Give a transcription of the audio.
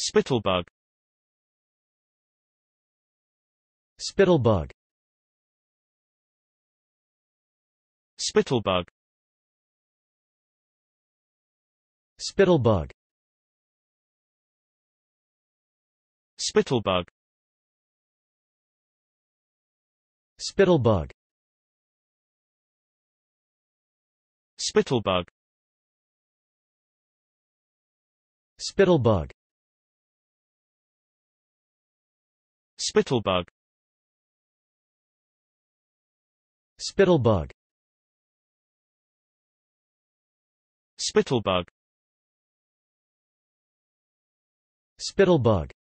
Spittlebug Spittlebug Spittlebug Spittlebug Spittlebug Spittlebug Spittlebug Spittlebug Spittlebug Spittlebug Spittlebug Spittlebug